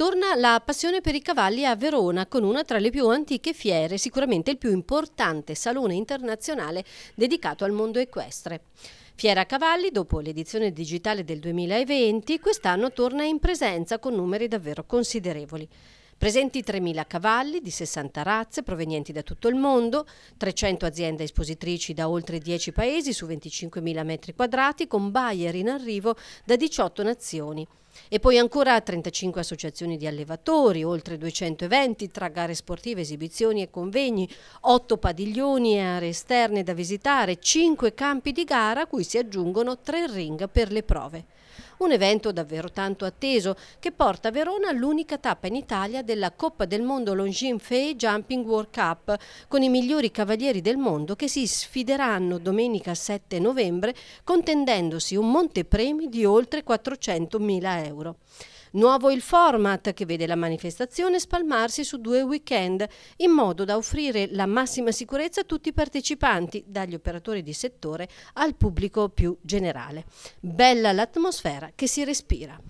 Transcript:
Torna la passione per i cavalli a Verona con una tra le più antiche fiere, sicuramente il più importante salone internazionale dedicato al mondo equestre. Fiera Cavalli, dopo l'edizione digitale del 2020, quest'anno torna in presenza con numeri davvero considerevoli. Presenti 3.000 cavalli di 60 razze provenienti da tutto il mondo, 300 aziende espositrici da oltre 10 paesi su 25.000 metri quadrati, con buyer in arrivo da 18 nazioni. E poi ancora 35 associazioni di allevatori, oltre 200 eventi tra gare sportive, esibizioni e convegni, 8 padiglioni e aree esterne da visitare, 5 campi di gara a cui si aggiungono 3 ring per le prove. Un evento davvero tanto atteso che porta a Verona l'unica tappa in Italia della Coppa del Mondo Longines Fei Jumping World Cup con i migliori cavalieri del mondo che si sfideranno domenica 7 novembre contendendosi un montepremi di oltre 400.000 euro euro. Nuovo il format che vede la manifestazione spalmarsi su due weekend in modo da offrire la massima sicurezza a tutti i partecipanti, dagli operatori di settore al pubblico più generale. Bella l'atmosfera che si respira.